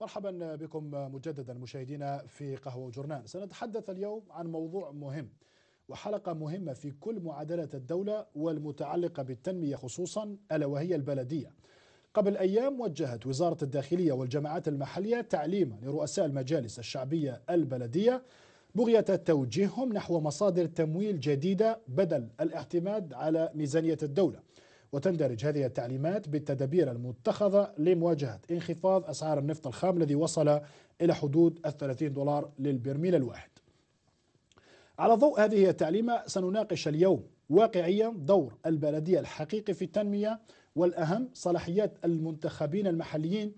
مرحبا بكم مجددا مشاهدينا في قهوة جرنان سنتحدث اليوم عن موضوع مهم وحلقة مهمة في كل معادلة الدولة والمتعلقة بالتنمية خصوصا ألا وهي البلدية قبل أيام وجهت وزارة الداخلية والجماعات المحلية تعليما لرؤساء المجالس الشعبية البلدية بغية توجيههم نحو مصادر تمويل جديدة بدل الاعتماد على ميزانية الدولة وتندرج هذه التعليمات بالتدابير المتخذة لمواجهة انخفاض أسعار النفط الخام الذي وصل إلى حدود 30 دولار للبرميل الواحد على ضوء هذه التعليمة سنناقش اليوم واقعيا دور البلدية الحقيقي في التنمية والأهم صلاحيات المنتخبين المحليين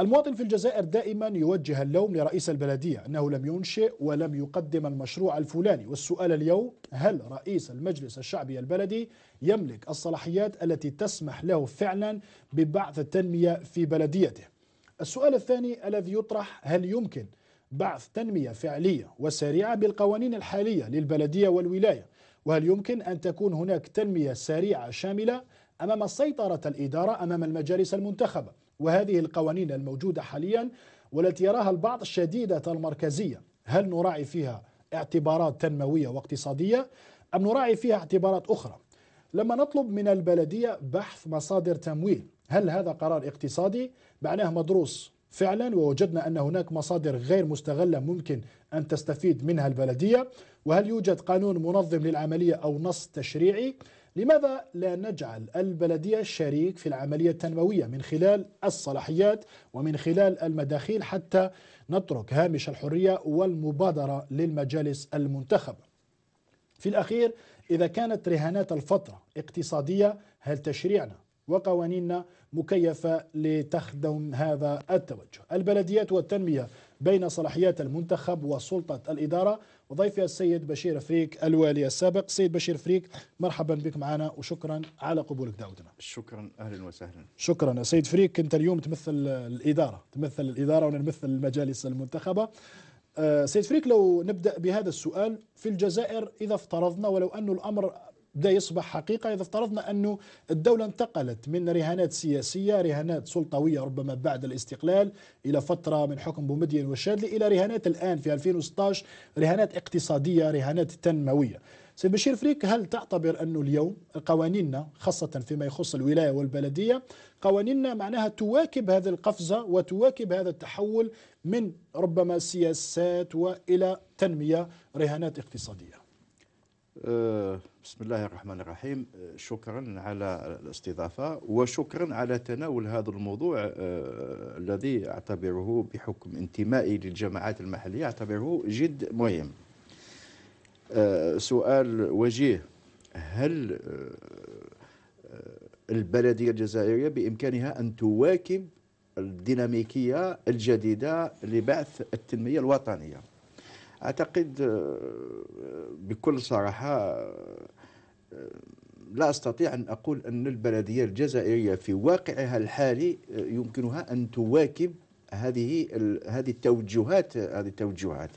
المواطن في الجزائر دائما يوجه اللوم لرئيس البلدية أنه لم ينشئ ولم يقدم المشروع الفلاني والسؤال اليوم هل رئيس المجلس الشعبي البلدي يملك الصلاحيات التي تسمح له فعلا ببعث التنمية في بلديته السؤال الثاني الذي يطرح هل يمكن بعث تنمية فعلية وسريعة بالقوانين الحالية للبلدية والولاية وهل يمكن أن تكون هناك تنمية سريعة شاملة أمام سيطرة الإدارة أمام المجالس المنتخبة وهذه القوانين الموجودة حاليا والتي يراها البعض شديدة المركزية هل نراعي فيها اعتبارات تنموية واقتصادية أم نراعي فيها اعتبارات أخرى لما نطلب من البلدية بحث مصادر تمويل هل هذا قرار اقتصادي معناه مدروس فعلا ووجدنا أن هناك مصادر غير مستغلة ممكن أن تستفيد منها البلدية وهل يوجد قانون منظم للعملية أو نص تشريعي لماذا لا نجعل البلدية شريك في العملية التنموية من خلال الصلاحيات ومن خلال المداخيل حتى نترك هامش الحرية والمبادرة للمجالس المنتخبة في الأخير إذا كانت رهانات الفترة اقتصادية هل تشريعنا وقوانيننا مكيفة لتخدم هذا التوجه البلديات والتنمية بين صلاحيات المنتخب وسلطة الإدارة وضيفي السيد بشير فريك الوالي السابق سيد بشير فريك مرحبا بك معنا وشكرا على قبولك دعوتنا شكرا أهلا وسهلا شكرا سيد فريك أنت اليوم تمثل الإدارة تمثل الإدارة ونمثل المجالس المنتخبة آه، سيد فريك لو نبدأ بهذا السؤال في الجزائر إذا افترضنا ولو أن الأمر بدا يصبح حقيقه اذا افترضنا انه الدوله انتقلت من رهانات سياسيه، رهانات سلطويه ربما بعد الاستقلال الى فتره من حكم بومدين والشاذلي الى رهانات الان في 2016 رهانات اقتصاديه، رهانات تنمويه. سيد بشير فريك هل تعتبر أنه اليوم قوانيننا خاصة فيما يخص الولاية والبلدية قوانيننا معناها تواكب هذه القفزة وتواكب هذا التحول من ربما سياسات وإلى تنمية رهانات اقتصادية أه بسم الله الرحمن الرحيم آه، شكرا على الاستضافة وشكرا على تناول هذا الموضوع آه، الذي أعتبره بحكم انتمائي للجماعات المحلية أعتبره جد مهم آه، سؤال وجيه هل البلدية الجزائرية بإمكانها أن تواكب الديناميكية الجديدة لبعث التنمية الوطنية أعتقد بكل صراحة لا استطيع ان اقول ان البلديه الجزائريه في واقعها الحالي آه، يمكنها ان تواكب هذه هذه التوجهات هذه التوجهات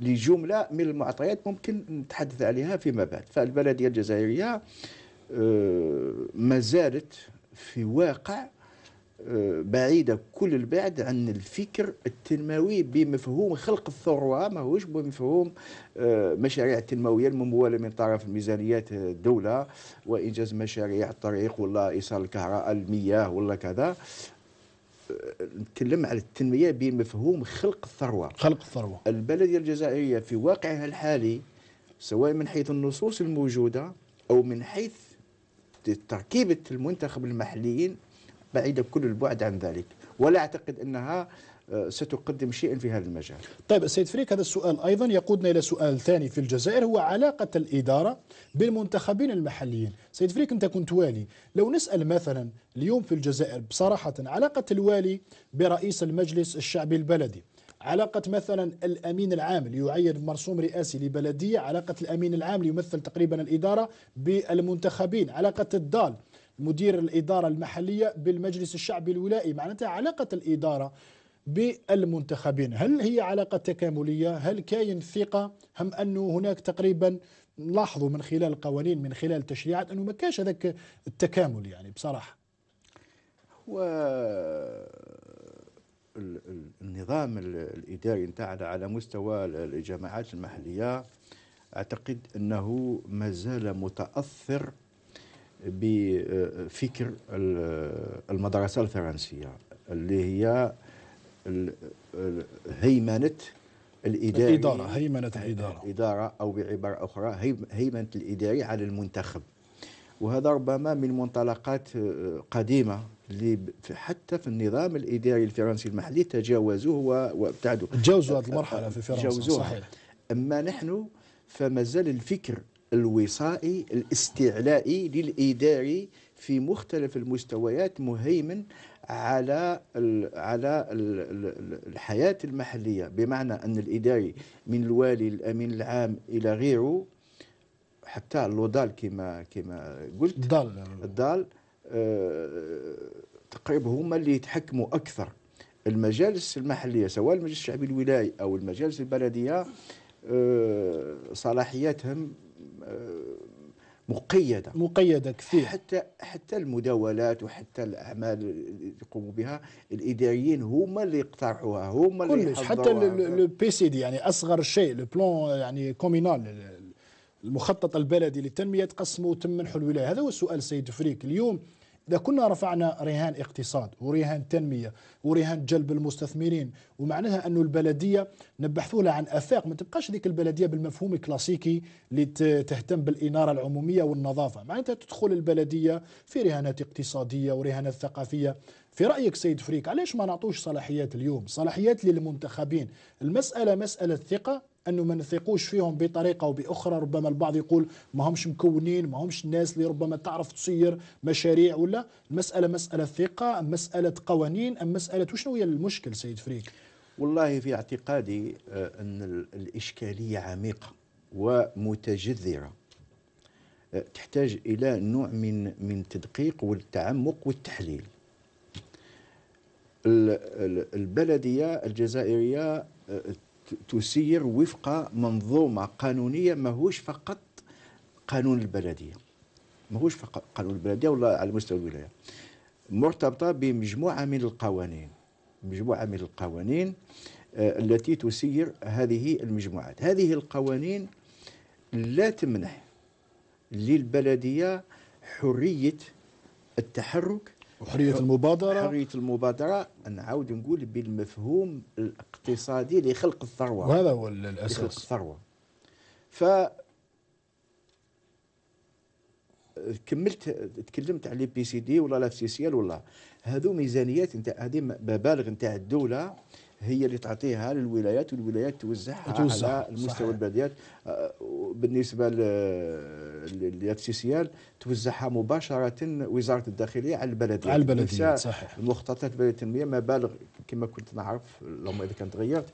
لجمله من المعطيات ممكن نتحدث عليها فيما بعد فالبلديه الجزائريه آه، ما زالت في واقع بعيده كل البعد عن الفكر التنموي بمفهوم خلق الثروه ماهوش بمفهوم آه، مشاريع تنمويه المموله من طرف ميزانيات الدوله وانجاز مشاريع الطريق ولا ايصال الكهرباء المياه ولا كذا آه، نتكلم على التنميه بمفهوم خلق الثروه خلق الثروه البلديه الجزائريه في واقعها الحالي سواء من حيث النصوص الموجوده او من حيث تركيبه المنتخب المحليين بعيدة كل البعد عن ذلك ولا أعتقد أنها آه، ستقدم شيئا في هذا المجال طيب السيد فريك هذا السؤال أيضا يقودنا إلى سؤال ثاني في الجزائر هو علاقة الإدارة بالمنتخبين المحليين سيد فريك أنت كنت والي لو نسأل مثلا اليوم في الجزائر بصراحة علاقة الوالي برئيس المجلس الشعبي البلدي علاقة مثلا الأمين العام ليعين مرسوم رئاسي لبلدية علاقة الأمين العام ليمثل تقريبا الإدارة بالمنتخبين علاقة الدال مدير الإدارة المحلية بالمجلس الشعبي الولائي معناتها علاقة الإدارة بالمنتخبين هل هي علاقة تكاملية هل كاين ثقة هم أنه هناك تقريبا لاحظوا من خلال القوانين من خلال التشريعات أنه ما كانش هذاك التكامل يعني بصراحة و النظام الإداري نتاعنا على مستوى الجماعات المحلية أعتقد أنه ما زال متأثر بفكر المدرسة الفرنسية اللي هي هيمنة الإداري الإدارة هيمنة الإدارة الإدارة أو بعبارة أخرى هيمنة الإداري على المنتخب وهذا ربما من منطلقات آه، قديمة اللي حتى في النظام الإداري الفرنسي المحلي تجاوزوه وابتعدوا تجاوزوا هذه المرحلة في فرنسا صحيح أما نحن فمازال الفكر الوصائي الاستعلائي للاداري في مختلف المستويات مهيمن على على الحياه المحليه بمعنى ان الاداري من الوالي الامين العام الى غيره حتى اللودال كما كما قلت الضال الضال آه، تقريبا هما اللي يتحكموا اكثر المجالس المحليه سواء المجلس الشعبي الولاي او المجالس البلديه آه، صلاحياتهم مقيدة مقيدة كثير حتى حتى المداولات وحتى الأعمال اللي يقوموا بها الإداريين هما اللي يقترحوها هما اللي كلش حتى لو بي سي دي يعني أصغر شيء بلون يعني كومينال المخطط البلدي للتنمية تقسموا تم الولاية هذا هو السؤال سيد فريك اليوم إذا كنا رفعنا رهان اقتصاد ورهان تنمية ورهان جلب المستثمرين ومعناها أن البلدية نبحثوا لها عن أفاق ما تبقاش ذيك البلدية بالمفهوم الكلاسيكي اللي تهتم بالإنارة العمومية والنظافة معناتها تدخل البلدية في رهانات اقتصادية ورهانات ثقافية في رأيك سيد فريك علاش ما نعطوش صلاحيات اليوم صلاحيات للمنتخبين المسألة مسألة ثقة انه ما نثقوش فيهم بطريقه او باخرى ربما البعض يقول ما همش مكونين ما همش الناس اللي ربما تعرف تسير مشاريع ولا المساله مساله ثقه ام مساله قوانين ام مساله وشنو هي المشكل سيد فريك والله في اعتقادي آه، ان الاشكاليه عميقه ومتجذره آه، تحتاج الى نوع من من تدقيق والتعمق والتحليل البلديه الجزائريه آه، تسير وفق منظومة قانونية ماهوش فقط قانون البلدية ماهوش فقط قانون البلدية ولا على مستوى الولاية مرتبطة بمجموعة من القوانين مجموعة من القوانين آه، التي تسير هذه المجموعات هذه القوانين لا تمنح للبلدية حرية التحرك وحريه المبادره حريه المبادره نعاود نقول بالمفهوم الاقتصادي لخلق الثروه وهذا هو الاساس لخلق الثروه ف كملت تكلمت على بي سي دي ولا لا سي سي ال ولا هذو ميزانيات نتاع هذه مبالغ نتاع الدوله هي اللي تعطيها للولايات والولايات توزعها توزع. على المستوى البلديات آه، بالنسبه للاكسيسيال توزعها مباشره وزاره الداخليه على البلديات على البلديات صحيح المخططات البلديه التنميه مبالغ كما كنت نعرف اللهم اذا كان تغيرت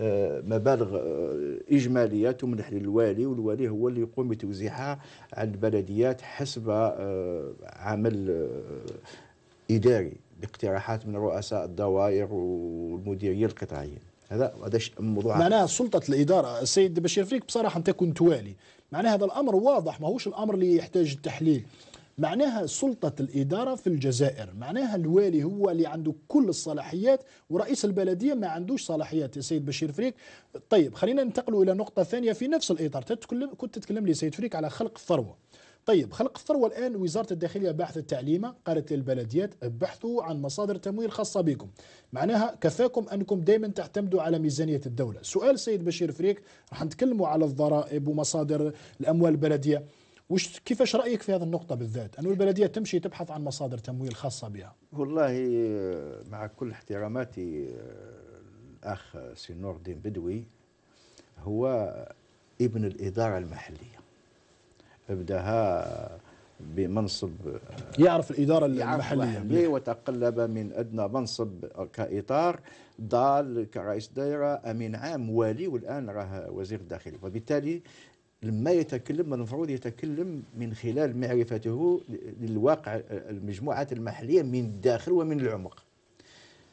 آه، مبالغ آه، اجماليه تمنح للوالي والوالي هو اللي يقوم بتوزيعها على البلديات حسب عمل اداري باقتراحات من رؤساء الدوائر والمديريه القطاعيه هذا هذا موضوع معناها سلطه الاداره السيد بشير فريك بصراحه انت كنت والي معناها هذا الامر واضح ماهوش الامر اللي يحتاج التحليل معناها سلطة الإدارة في الجزائر معناها الوالي هو اللي عنده كل الصلاحيات ورئيس البلدية ما عندوش صلاحيات يا سيد بشير فريك طيب خلينا ننتقلوا إلى نقطة ثانية في نفس الإطار كنت تتكلم لي سيد فريك على خلق ثروة. طيب خلق الثروة الآن وزارة الداخلية باحثة التعليمة قالت للبلديات ابحثوا عن مصادر تمويل خاصة بكم معناها كفاكم أنكم دائما تعتمدوا على ميزانية الدولة سؤال سيد بشير فريك راح نتكلموا على الضرائب ومصادر الأموال البلدية وش كيفاش رايك في هذه النقطه بالذات انه البلديه تمشي تبحث عن مصادر تمويل خاصه بها والله مع كل احتراماتي الاخ سي نور الدين بدوي هو ابن الاداره المحليه ابداها بمنصب آه، يعرف الإدارة المحلية وتقلب من أدنى منصب كإطار ضال كرئيس دائرة أمين عام والي والآن راه وزير الداخلية وبالتالي لما يتكلم المفروض يتكلم من خلال معرفته للواقع آه، المجموعات المحلية من الداخل ومن العمق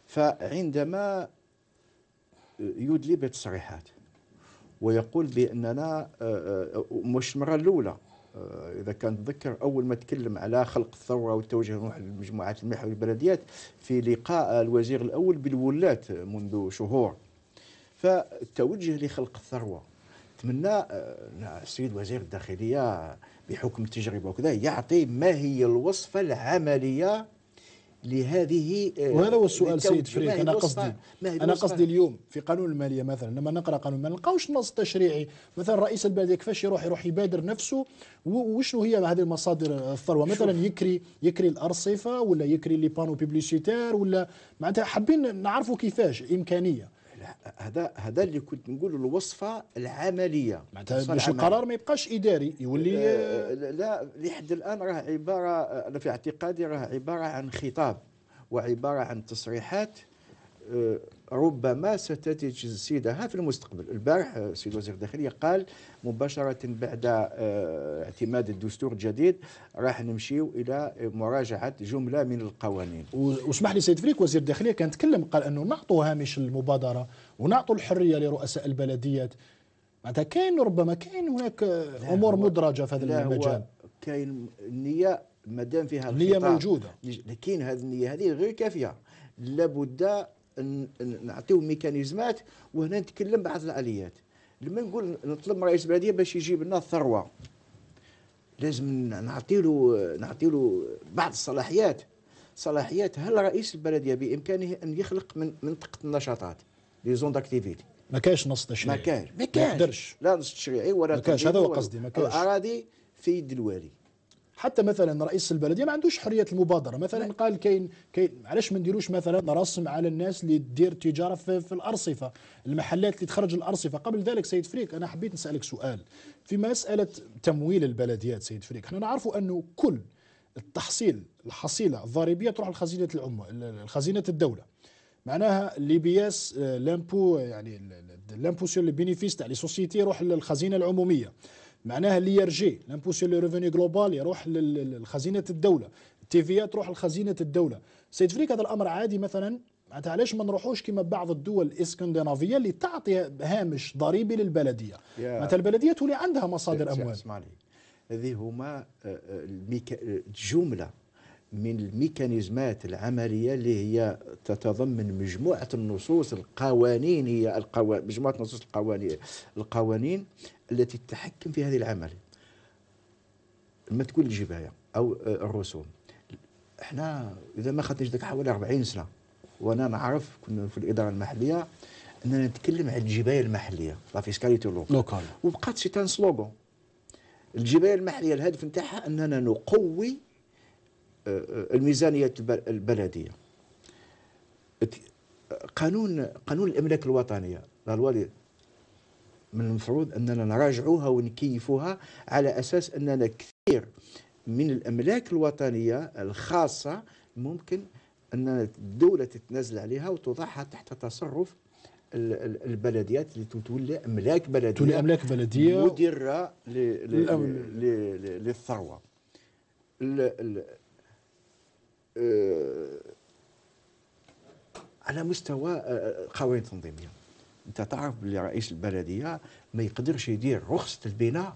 فعندما آه، يدلي بتصريحات ويقول بأننا مش المرة الأولى آه، اذا كان تذكر اول ما تكلم على خلق الثوره والتوجه نحو المجموعات المحوريه والبلديات في لقاء الوزير الاول بالولاة منذ شهور فالتوجه لخلق الثروه نتمنى آه، السيد وزير الداخليه بحكم التجربه وكذا يعطي ما هي الوصفه العمليه لهذه آه، وهذا هو السؤال سيد فريد انا قصدي انا قصدي اليوم في قانون الماليه مثلا لما نقرا قانون ما نلقاوش نص تشريعي مثلا رئيس البلديه كيفاش يروح يروح يبادر نفسه وشنو هي هذه المصادر الثروه مثلا يكري يكري الارصفه ولا يكري لي بانو بيبليسيتير ولا معناتها حابين نعرفوا كيفاش امكانيه هذا هذا اللي كنت نقول الوصفه العمليه معناتها باش القرار ما يبقاش اداري يولي لا, آه، لا لحد الان راه عباره انا آه، في اعتقادي راه عباره عن خطاب وعباره عن تصريحات آه، ربما ستنتج سيدها في المستقبل البارح آه، سيد وزير الداخلية قال مباشرة بعد آه، اعتماد الدستور الجديد راح نمشيو إلى مراجعة جملة من القوانين واسمح لي سيد فريك وزير الداخلية كان تكلم قال أنه نعطوا هامش المبادرة ونعطوا الحرية لرؤساء البلديات معناتها كاين ربما كاين هناك أمور مدرجة في هذا المجال كاين نية مادام فيها النية موجودة لكن هذه النية هذه غير كافية لابد نعطيو ميكانيزمات وهنا نتكلم بعض الاليات لما نقول نطلب من رئيس البلديه باش يجيب لنا الثروه لازم نعطي له نعطي له بعض الصلاحيات صلاحيات هل رئيس البلديه بامكانه ان يخلق من منطقه النشاطات لي زون داكتيفيتي ما كاش نص تشريعي ما كاش ما كاش لا نص تشريعي ولا ما كاش هذا هو قصدي ما كاش الاراضي في يد الوالي حتى مثلا رئيس البلديه يعني ما عندوش حريه المبادره مثلا نعم. قال كاين كاين علاش ما نديروش مثلا رسم على الناس اللي تدير تجاره في, في الارصفه المحلات اللي تخرج الارصفه قبل ذلك سيد فريك انا حبيت نسالك سؤال في مساله تمويل البلديات سيد فريك احنا نعرفوا انه كل التحصيل الحصيله الضريبيه تروح لخزينه العمه لخزينه الدوله معناها اللي بياس آه، لامبو يعني لامبو سور لي بينيفيس تاع لي سوسيتي يروح للخزينه العموميه معناها اللي يرجي لامبوسي لو ريفوني جلوبال يروح لخزينه الدوله التيفيا تروح لخزينه الدوله سيد فريك هذا الامر عادي مثلا معناتها علاش ما نروحوش كما بعض الدول الاسكندنافيه اللي تعطي هامش ضريبي للبلديه معناتها البلديه تولي عندها مصادر اموال اسمعني هذه هما آه، آه، الجمله من الميكانيزمات العمليه اللي هي تتضمن مجموعه النصوص القوانين هي القو... مجموعه النصوص القوانين القوانين التي تتحكم في هذه العمليه لما تقول الجبايه او آه، الرسوم احنا اذا ما خدناش ذاك حوالي 40 سنه وانا نعرف كنا في الاداره المحليه اننا نتكلم على الجبايه المحليه لا فيسكاليتي لوكال وبقات شي تان سلوغون الجبايه المحليه الهدف نتاعها اننا نقوي الميزانيه البلديه قانون قانون الاملاك الوطنيه الوالي من المفروض اننا نراجعوها ونكيفوها على اساس اننا كثير من الاملاك الوطنيه الخاصه ممكن ان الدوله تتنازل عليها وتوضعها تحت تصرف البلديات اللي تولي املاك بلديه تولي املاك بلديه مديره للثروه آه، على مستوى آه، آه، قوانين تنظيميه انت تعرف بلي رئيس البلديه ما يقدرش يدير رخصه البناء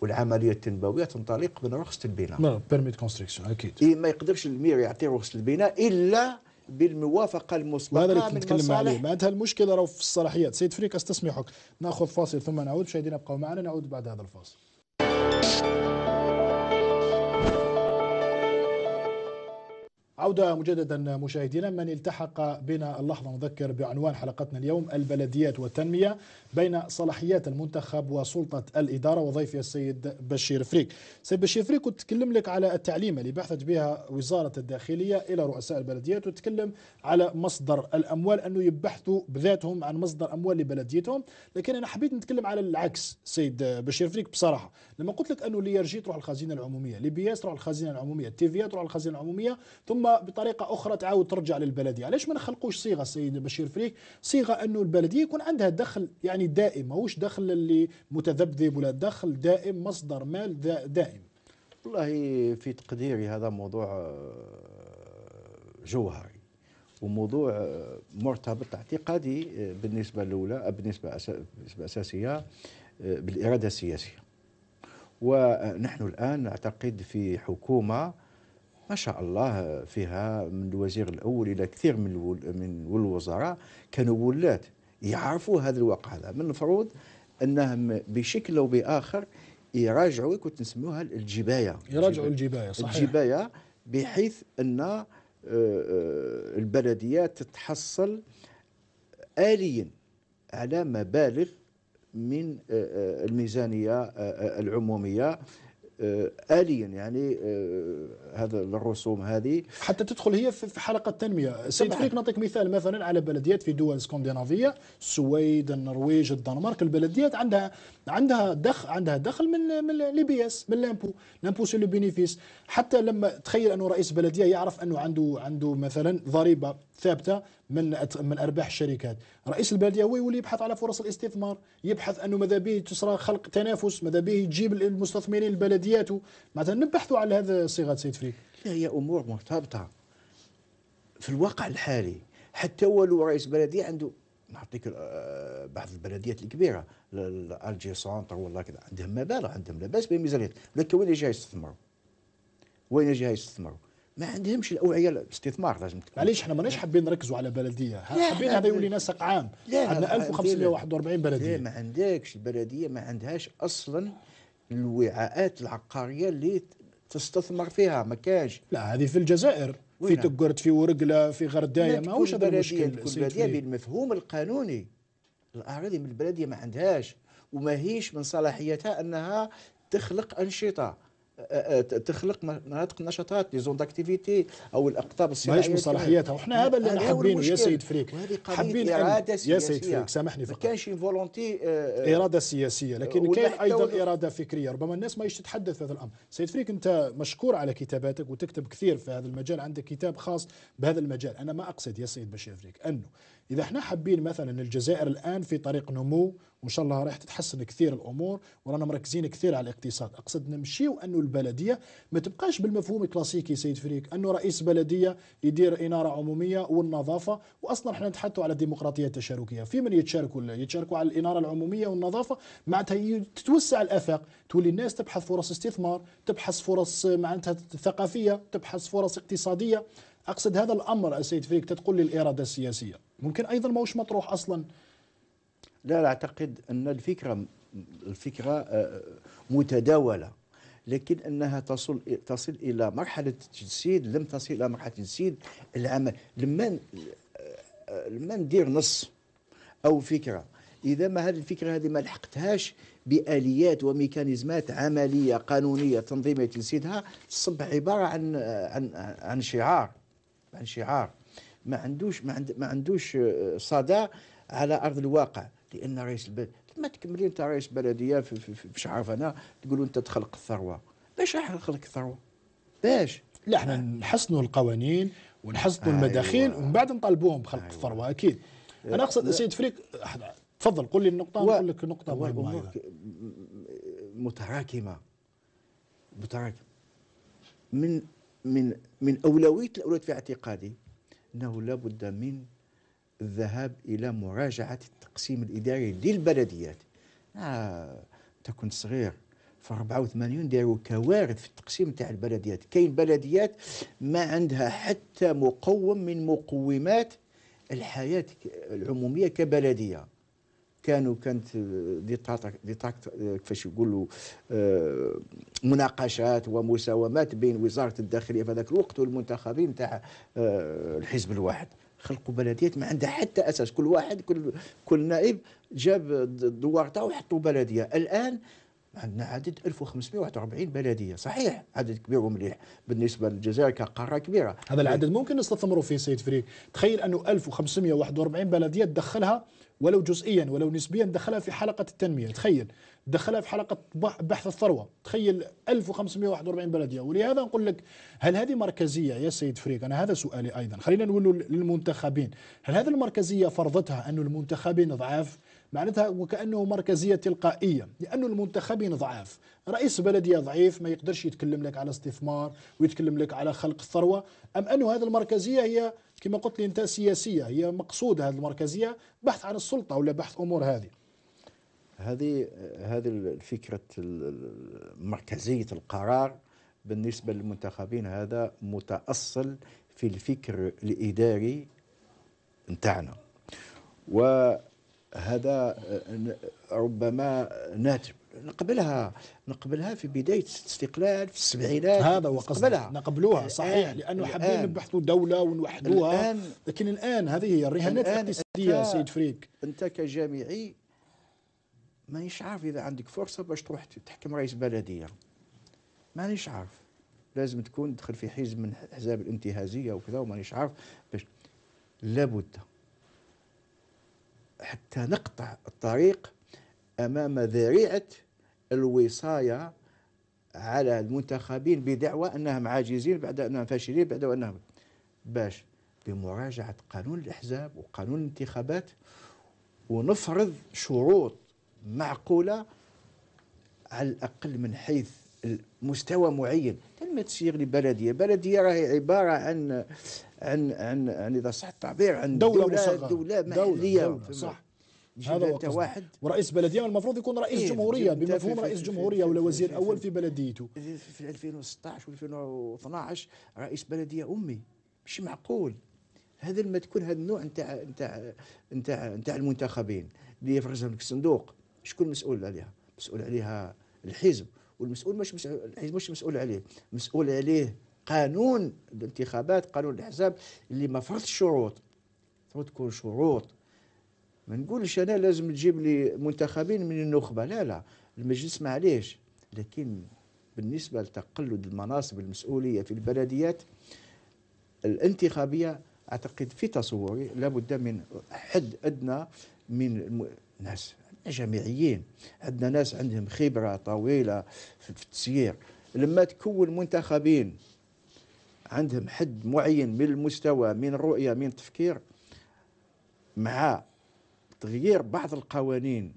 والعمليه التنبويه تنطلق من رخصه البناء نعم بيرميت كونستركسيون اكيد اي ما يقدرش المير يعطي رخصه البناء الا بالموافقه المسبقه هذا اللي نتكلم عليه معناتها المشكله راه في الصلاحيات سيد فريك استسمحك ناخذ فاصل ثم نعود مشاهدينا بقوا معنا نعود بعد هذا الفاصل عودة مجددا مشاهدينا من التحق بنا اللحظة نذكر بعنوان حلقتنا اليوم البلديات والتنمية بين صلاحيات المنتخب وسلطة الإدارة وضيفي السيد بشير فريك سيد بشير فريك كنت تكلم لك على التعليمة اللي بحثت بها وزارة الداخلية إلى رؤساء البلديات وتكلم على مصدر الأموال أنه يبحثوا بذاتهم عن مصدر أموال لبلديتهم لكن أنا حبيت نتكلم على العكس سيد بشير فريك بصراحة لما قلت لك أنه اللي يرجي تروح الخزينة العمومية اللي بياس تروح الخزينة العمومية التيفيات تروح الخزينة العمومية ثم بطريقه اخرى تعاود ترجع للبلديه يعني علاش ما نخلقوش صيغه سيد بشير فريك صيغه انه البلديه يكون عندها دخل يعني دائم ماهوش دخل اللي متذبذب ولا دخل دائم مصدر مال دائم والله في تقديري هذا موضوع آه، جوهري وموضوع آه، مرتبط اعتقادي آه، بالنسبه الاولى بالنسبه بالنسبه اساسيه بالاراده السياسيه ونحن الان نعتقد في حكومه ما شاء الله فيها من الوزير الاول الى كثير من من الوزراء كانوا ولات يعرفوا هذا الواقع هذا من المفروض انهم بشكل او باخر يراجعوا كنت نسموها الجبايه يراجعوا الجبايه صحيح الجبايه بحيث ان آه، آه، البلديات تتحصل آليا على مبالغ من آه، الميزانية العمومية آه، آليا يعني آه، هذا الرسوم هذه حتى تدخل هي في حلقة التنمية سيد فريك نعطيك مثال مثلا على بلديات في دول اسكندنافية السويد النرويج الدنمارك البلديات عندها عندها دخل عندها دخل من من لي بي اس من لامبو لامبو سي لو بينيفيس حتى لما تخيل انه رئيس بلديه يعرف انه عنده عنده مثلا ضريبه ثابته من من ارباح الشركات رئيس البلديه هو يولي يبحث على فرص الاستثمار يبحث انه ماذا به تسرى خلق تنافس ماذا به تجيب المستثمرين البلديات معناتها نبحثوا على هذا الصيغه سيد فريك لا هي امور مرتبطه في الواقع الحالي حتى ولو رئيس بلديه عنده نعطيك آه، بعض البلديات الكبيره الجي سونتر ولا كذا عندهم مبالغ عندهم لاباس بميزانيات لكن وين جاي يستثمروا؟ وين جاي يستثمروا؟ ما عندهمش الاوعيه الاستثمار لازم علاش احنا ماناش حابين نركزوا على بلديه حابين هذا يولي نسق عام عندنا 1541 بلديه ما عندكش البلديه ما عندهاش اصلا الوعاءات العقاريه اللي تستثمر فيها ما كاش لا هذه في الجزائر في تقرت في ورقله في غردايه ماهوش هذا المشكل البلديه بالمفهوم القانوني الاراضي من البلديه ما عندهاش وما هيش من صلاحيتها انها تخلق انشطه تخلق مناطق نشاطات لي زون داكتيفيتي او الاقطاب الصناعيه ماهيش مصالحياتها وحنا هذا اللي حابينه يا سيد فريك حابين اراده سياسيه يا سيد فريك سامحني فقط ما كانش فولونتي آه اراده سياسيه لكن كاين ايضا اراده فكريه ربما الناس ما تتحدث في هذا الامر سيد فريك انت مشكور على كتاباتك وتكتب كثير في هذا المجال عندك كتاب خاص بهذا المجال انا ما اقصد يا سيد بشير فريك انه إذا احنا حابين مثلا الجزائر الآن في طريق نمو وإن شاء الله راح تتحسن كثير الأمور ورانا مركزين كثير على الاقتصاد أقصد نمشيو أنه البلدية ما تبقاش بالمفهوم الكلاسيكي سيد فريك أنه رئيس بلدية يدير إنارة عمومية والنظافة وأصلا احنا نتحدثوا على الديمقراطية التشاركية في من يتشاركوا يتشاركوا على الإنارة العمومية والنظافة معناتها تتوسع الآفاق تولي الناس تبحث فرص استثمار تبحث فرص معناتها ثقافية تبحث فرص اقتصادية اقصد هذا الامر السيد فريك تقول لي الاراده السياسيه ممكن ايضا ماهوش مطروح اصلا لا لا اعتقد ان الفكره الفكره آه، متداوله لكن انها تصل تصل الى مرحله التجسيد لم تصل الى مرحله تجسيد العمل لما آه، لما ندير نص او فكره اذا ما هذه الفكره هذه ما لحقتهاش باليات وميكانيزمات عمليه قانونيه تنظيميه تجسيدها تصبح عباره عن آه، عن عن شعار عن شعار ما عندوش ما, عند ما عندوش آه، صدى على ارض الواقع لان رئيس البلد ما تكملي انت رئيس بلديه مش عارف انا تقولوا انت تخلق الثروه باش راح نخلق الثروه باش لا احنا نحسنوا القوانين ونحسنوا أيوة. المداخيل ومن بعد نطالبوهم بخلق أيوة. الثروه اكيد أه، انا اقصد سيد فريك تفضل قول لي النقطه نقول لك نقطه مهمه ايضا متراكمه متراكمه من من من اولويه الاولويات في اعتقادي انه لابد من الذهاب الى مراجعه التقسيم الاداري للبلديات آه تكون صغير في 84 داروا كوارث في التقسيم تاع البلديات كاين بلديات ما عندها حتى مقوم من مقومات الحياه العموميه كبلديه كانوا كانت دي تاك دي تاك كيفاش يقولوا آه، مناقشات ومساومات بين وزاره الداخليه في ذاك الوقت والمنتخبين تاع آه، الحزب الواحد خلقوا بلديات ما عندها حتى اساس كل واحد كل كل نائب جاب الدوار تاعو وحطوا بلديه الان عندنا عدد 1541 بلديه صحيح عدد كبير ومليح بالنسبه للجزائر كقاره كبيره هذا العدد إيه. ممكن نستثمروا فيه سيد فريك تخيل انه 1541 بلديه تدخلها ولو جزئيا ولو نسبيا دخلها في حلقة التنمية تخيل دخلها في حلقة بحث الثروة تخيل 1541 بلدية ولهذا نقول لك هل هذه مركزية يا سيد فريق أنا هذا سؤالي أيضا خلينا نقول للمنتخبين هل هذه المركزية فرضتها أن المنتخبين ضعاف معناتها وكأنه مركزية تلقائية لأن المنتخبين ضعاف رئيس بلدية ضعيف ما يقدرش يتكلم لك على استثمار ويتكلم لك على خلق الثروة أم أن هذه المركزية هي كما قلت لي انت سياسيه هي مقصود هذه المركزيه بحث عن السلطه ولا بحث امور هذه هذه هذه فكره مركزيه القرار بالنسبه للمنتخبين هذا متاصل في الفكر الاداري نتاعنا وهذا ربما ناتج نقبلها نقبلها في بدايه الاستقلال في السبعينات هذا هو نقبلها نقبلوها صحيح لانه حابين نبحثوا دوله ونوحدوها الآن لكن الان هذه هي الرهانات الاقتصاديه سيد فريك انت كجامعي مانيش عارف اذا عندك فرصه باش تروح تحكم رئيس بلديه مانيش عارف لازم تكون تدخل في حزب من احزاب الانتهازيه وكذا ومانيش عارف باش لابد حتى نقطع الطريق أمام ذريعة الوصاية على المنتخبين بدعوى أنهم عاجزين بعد أنهم فاشلين بعد أنهم باش بمراجعة قانون الأحزاب وقانون الانتخابات ونفرض شروط معقولة على الأقل من حيث مستوى معين كلمة تصير لبلدية بلدية راهي عبارة عن عن عن, عن إذا صح التعبير عن دولة, دولة دولة محلية دولة, دولة صح هذا هو واحد ورئيس بلديه المفروض يكون رئيس إيه جمهوريه بمفهوم رئيس جمهوريه ولا وزير اول في بلديته في 2016 و2012 رئيس بلديه امي مش معقول هذا لما تكون هذا النوع نتاع نتاع نتاع نتاع المنتخبين اللي يفرزهم لك الصندوق شكون مسؤول عليها؟ مسؤول عليها الحزب والمسؤول مش مسؤول الحزب مش مسؤول عليه مسؤول عليه قانون الانتخابات قانون الاحزاب اللي ما فرضش شروط تكون شروط ما نقولش انا لازم تجيب لي منتخبين من النخبه لا لا المجلس معليش لكن بالنسبه لتقلد المناصب المسؤوليه في البلديات الانتخابيه اعتقد في تصوري لابد من حد ادنى من الناس ناس جامعيين عندنا ناس عندهم خبره طويله في التسيير لما تكون منتخبين عندهم حد معين من المستوى من رؤيه من تفكير مع تغيير بعض القوانين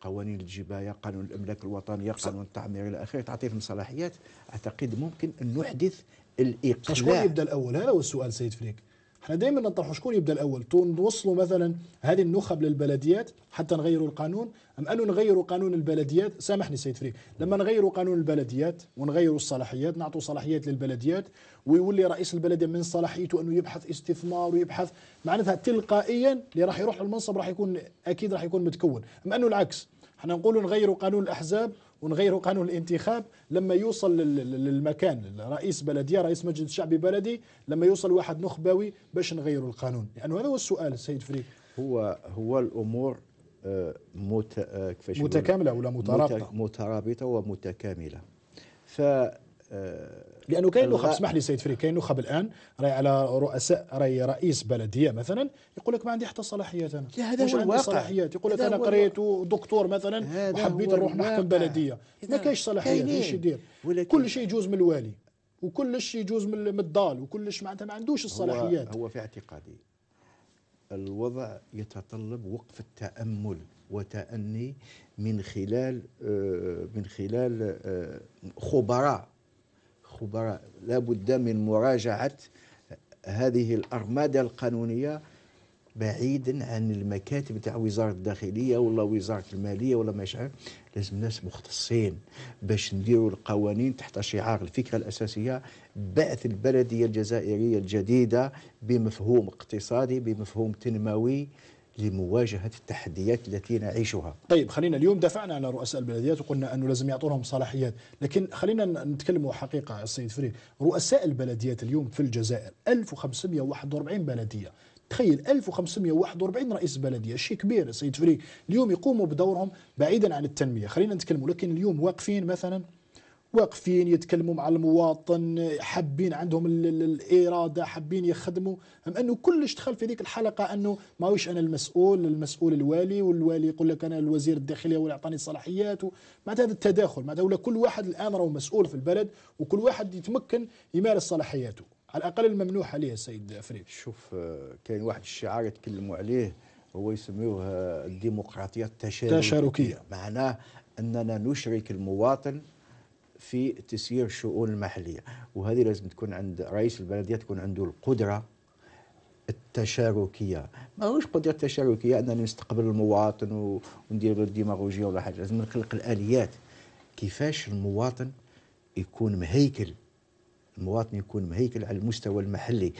قوانين الجبايه قانون الاملاك الوطنيه قانون التعمير الى اخره تعطيهم صلاحيات اعتقد ممكن ان نحدث الاقلاع شكون يبدا الاول هذا هو السؤال سيد فريك احنا دايما نطرح شكون يبدا الاول نوصلوا مثلا هذه النخب للبلديات حتى نغيروا القانون ام انه نغيروا قانون البلديات سامحني سيد فريد لما نغيروا قانون البلديات ونغيروا الصلاحيات نعطوا صلاحيات للبلديات ويولي رئيس البلديه من صلاحيته انه يبحث استثمار ويبحث معناتها تلقائيا اللي راح يروح للمنصب راح يكون اكيد راح يكون متكون ام انه العكس احنا نقولوا نغيروا قانون الاحزاب ونغيروا قانون الانتخاب لما يوصل للمكان رئيس بلديه رئيس مجلس شعبي بلدي لما يوصل واحد نخبوي باش نغيروا القانون لانه يعني هذا هو السؤال السيد فريد هو هو الامور آه، مت... آه، متكامله ولا مترابطه مترابطه ومتكامله ف آه، لانه كاين نخب اسمح لي سيد فريد كاين نخب الان راي على رؤساء راي رئيس بلديه مثلا يقول لك ما عندي حتى صلاحيات انا هذا هو الواقع صلاحيات يقول لك انا قريت ودكتور مثلا وحبيت نروح نحكم بلديه ما كاينش صلاحيات ايش يدير كل شيء يجوز من الوالي وكلش يجوز من الضال وكلش معناتها ما عندوش الصلاحيات هو, هو في اعتقادي الوضع يتطلب وقف التامل وتاني من خلال آه، من خلال آه، خبراء خبراء لا بد من مراجعة هذه الأرمادة القانونية بعيدا عن المكاتب تاع وزارة الداخلية ولا وزارة المالية ولا ما شابه لازم ناس مختصين باش نديروا القوانين تحت شعار الفكرة الأساسية بعث البلدية الجزائرية الجديدة بمفهوم اقتصادي بمفهوم تنموي لمواجهة التحديات التي نعيشها طيب خلينا اليوم دفعنا على رؤساء البلديات وقلنا أنه لازم يعطونهم صلاحيات لكن خلينا نتكلم حقيقة السيد فريد رؤساء البلديات اليوم في الجزائر 1541 بلدية تخيل 1541 رئيس بلديه شيء كبير السيد فريد اليوم يقوموا بدورهم بعيدا عن التنميه خلينا نتكلموا لكن اليوم واقفين مثلا واقفين يتكلموا مع المواطن حابين عندهم الاراده حابين يخدموا ام انه كلش دخل في ذيك الحلقه انه ماهوش انا المسؤول المسؤول الوالي والوالي يقول لك انا الوزير الداخليه ولا اعطاني الصلاحيات معناتها هذا التداخل معناتها ولا كل واحد الان راهو مسؤول في البلد وكل واحد يتمكن يمارس صلاحياته على الاقل الممنوح عليه السيد فريد شوف آه، كاين واحد الشعار يتكلموا عليه هو يسميوه آه، الديمقراطيه التشاركيه معناه اننا نشرك المواطن في تسيير الشؤون المحليه وهذه لازم تكون عند رئيس البلديه تكون عنده القدره التشاركيه ماهوش قدره تشاركيه انني نستقبل المواطن وندير له ديماغوجيا ولا حاجه لازم نخلق الاليات كيفاش المواطن يكون مهيكل المواطن يكون مهيكل على المستوى المحلي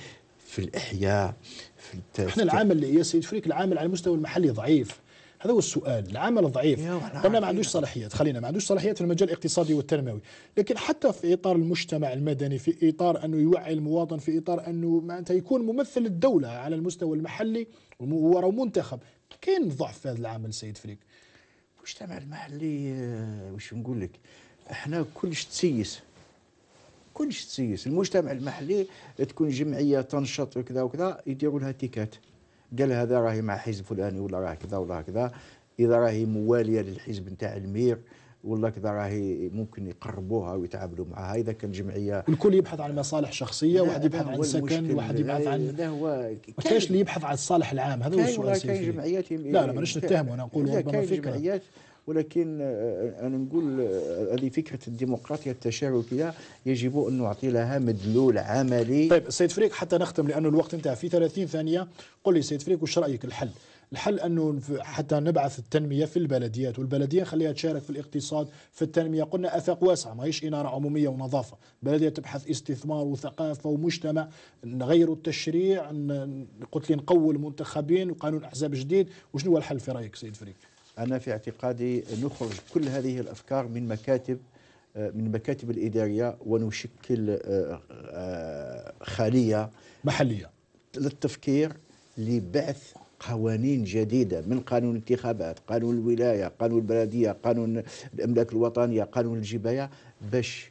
في الاحياء في احنا العامل يا سيد فريك العامل على المستوى المحلي ضعيف هذا هو السؤال العمل ضعيف قلنا ما عندوش صلاحيات خلينا ما عندوش صلاحيات في المجال الاقتصادي والتنموي لكن حتى في إطار المجتمع المدني في إطار أنه يوعي المواطن في إطار أنه معناتها يكون ممثل الدولة على المستوى المحلي وراه منتخب كاين ضعف في هذا العمل سيد فريك المجتمع المحلي آه، واش نقول لك احنا كلش تسيس كلش تسيس المجتمع المحلي تكون جمعيه تنشط وكذا وكذا يديروا لها تيكات قال هذا راهي مع حزب فلاني ولا راه كذا ولا كذا اذا راهي مواليه للحزب نتاع المير ولا كذا راهي ممكن يقربوها ويتعاملوا معها اذا كان جمعيه الكل يبحث عن مصالح شخصيه واحد يبحث عن سكن واحد يبحث عن لا هو كاين اللي يبحث عن الصالح العام هذا هو السؤال كاين جمعيات لا لا إيه، مانيش نتهمه انا نقول ربما فكره ولكن آه، آه، انا نقول آه، هذه فكره الديمقراطيه التشاركيه يجب ان نعطي لها مدلول عملي طيب سيد فريك حتى نختم لانه الوقت انتهى في 30 ثانيه قل لي سيد فريك وش رايك الحل؟ الحل انه حتى نبعث التنميه في البلديات والبلديه نخليها تشارك في الاقتصاد في التنميه قلنا افاق واسعه ماهيش اناره عموميه ونظافه بلديه تبحث استثمار وثقافه ومجتمع نغيروا التشريع قلت لي نقوي المنتخبين وقانون احزاب جديد وشنو هو الحل في رايك سيد فريك أنا في اعتقادي نخرج كل هذه الأفكار من مكاتب آه، من مكاتب الإدارية ونشكل آه، آه، خلية محلية للتفكير لبعث قوانين جديدة من قانون الانتخابات قانون الولاية قانون البلدية قانون الأملاك الوطنية قانون الجباية باش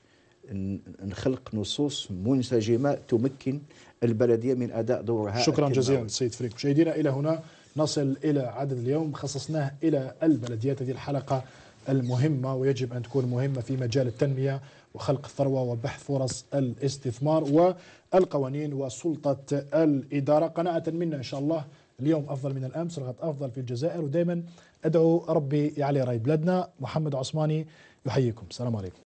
نخلق نصوص منسجمة تمكن البلدية من أداء دورها شكرا جزيلا سيد فريك مشاهدينا إلى هنا نصل إلى عدد اليوم خصصناه إلى البلديات هذه الحلقة المهمة ويجب أن تكون مهمة في مجال التنمية وخلق الثروة وبحث فرص الاستثمار والقوانين وسلطة الإدارة قناعة منا إن شاء الله اليوم أفضل من الأمس رغد أفضل في الجزائر ودائما أدعو ربي يعلي راي بلادنا محمد عثماني يحييكم السلام عليكم